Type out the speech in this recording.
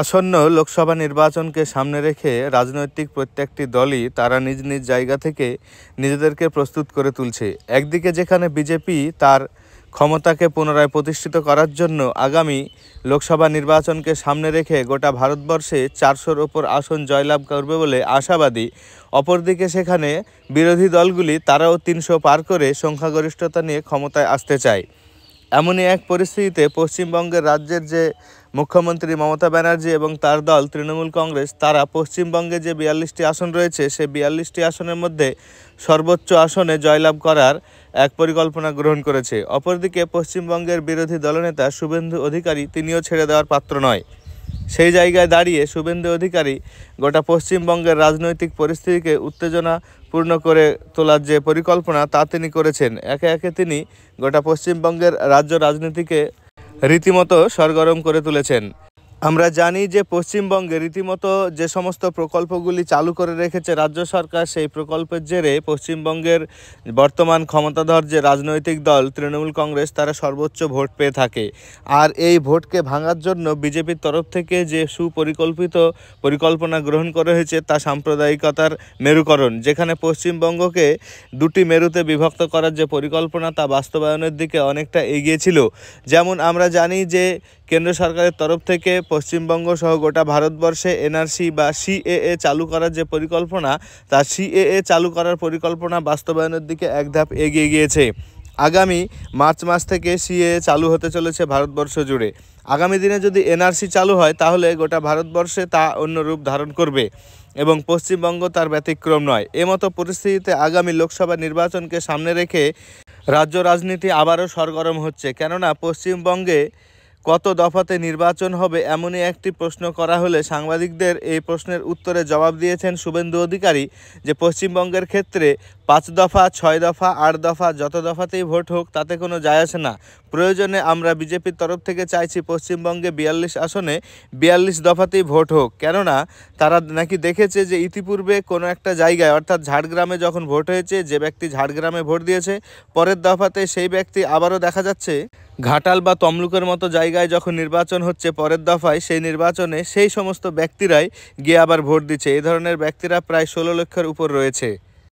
আসন্ন লোকসভা নির্বাচনকে সামনে রেখে রাজনৈতিক প্রত্যেকটি দলই তারা নিজ নিজ জায়গা থেকে নিজেদেরকে প্রস্তুত করে তুলছে একদিকে যেখানে বিজেপি তার ক্ষমতাকে পুনরায় প্রতিষ্ঠিত করার জন্য আগামী লোকসভা নির্বাচনকে সামনে রেখে গোটা ভারতবর্ষে চারশোর ওপর আসন জয়লাভ করবে বলে আশাবাদী অপরদিকে সেখানে বিরোধী দলগুলি তারাও তিনশো পার করে সংখ্যাগরিষ্ঠতা নিয়ে ক্ষমতায় আসতে চায় এমনই এক পরিস্থিতিতে পশ্চিমবঙ্গের রাজ্যের যে মুখ্যমন্ত্রী মমতা ব্যানার্জি এবং তার দল তৃণমূল কংগ্রেস তারা পশ্চিমবঙ্গে যে বিয়াল্লিশটি আসন রয়েছে সে বিয়াল্লিশটি আসনের মধ্যে সর্বোচ্চ আসনে জয়লাভ করার এক পরিকল্পনা গ্রহণ করেছে অপরদিকে পশ্চিমবঙ্গের বিরোধী দলনেতা শুভেন্দু অধিকারী তিনিও ছেড়ে দেওয়ার পাত্র নয় সেই জায়গায় দাঁড়িয়ে শুভেন্দু অধিকারী গোটা পশ্চিমবঙ্গের রাজনৈতিক পরিস্থিতিকে উত্তেজনাপূর্ণ করে তোলার যে পরিকল্পনা তা তিনি করেছেন একে একে তিনি গোটা পশ্চিমবঙ্গের রাজ্য রাজনীতিকে রীতিমতো সরগরম করে তুলেছেন আমরা জানি যে পশ্চিমবঙ্গে রীতিমতো যে সমস্ত প্রকল্পগুলি চালু করে রেখেছে রাজ্য সরকার সেই প্রকল্পের জেরে পশ্চিমবঙ্গের বর্তমান ক্ষমতাধর যে রাজনৈতিক দল তৃণমূল কংগ্রেস তারা সর্বোচ্চ ভোট পেয়ে থাকে আর এই ভোটকে ভাঙার জন্য বিজেপির তরফ থেকে যে সুপরিকল্পিত পরিকল্পনা গ্রহণ করা হয়েছে তা সাম্প্রদায়িকতার মেরুকরণ যেখানে পশ্চিমবঙ্গকে দুটি মেরুতে বিভক্ত করার যে পরিকল্পনা তা বাস্তবায়নের দিকে অনেকটা এগিয়েছিল যেমন আমরা জানি যে কেন্দ্র সরকারের তরফ থেকে পশ্চিমবঙ্গ সহ গোটা ভারতবর্ষে এনআরসি বা সিএএ চালু করার যে পরিকল্পনা তা সিএএ চালু করার পরিকল্পনা বাস্তবায়নের দিকে এক ধাপ এগিয়ে গিয়েছে আগামী মার্চ মাস থেকে সিএ চালু হতে চলেছে ভারতবর্ষ জুড়ে আগামী দিনে যদি এনআরসি চালু হয় তাহলে গোটা ভারতবর্ষে তা অন্য রূপ ধারণ করবে এবং পশ্চিমবঙ্গ তার ব্যতিক্রম নয় মতো পরিস্থিতিতে আগামী লোকসভা নির্বাচনকে সামনে রেখে রাজ্য রাজনীতি আবারও সরগরম হচ্ছে কেননা পশ্চিমবঙ্গে কত দফাতে নির্বাচন হবে এমনই একটি প্রশ্ন করা হলে সাংবাদিকদের এই প্রশ্নের উত্তরে জবাব দিয়েছেন শুভেন্দু অধিকারী যে পশ্চিমবঙ্গের ক্ষেত্রে পাঁচ দফা ছয় দফা আট দফা যত দফাতেই ভোট হোক তাতে কোনো যায় আসে না প্রয়োজনে আমরা বিজেপির তরফ থেকে চাইছি পশ্চিমবঙ্গে বিয়াল্লিশ আসনে বিয়াল্লিশ দফাতেই ভোট হোক কেননা তারা নাকি দেখেছে যে ইতিপূর্বে কোনো একটা জায়গায় অর্থাৎ ঝাড়গ্রামে যখন ভোট হয়েছে যে ব্যক্তি ঝাড়গ্রামে ভোট দিয়েছে পরের দফাতে সেই ব্যক্তি আবারও দেখা যাচ্ছে ঘাটাল বা তমলুকের মতো জায়গায় যখন নির্বাচন হচ্ছে পরের দফায় সেই নির্বাচনে সেই সমস্ত ব্যক্তিরাই গিয়ে আবার ভোট দিচ্ছে এই ধরনের ব্যক্তিরা প্রায় ষোলো লক্ষের উপর রয়েছে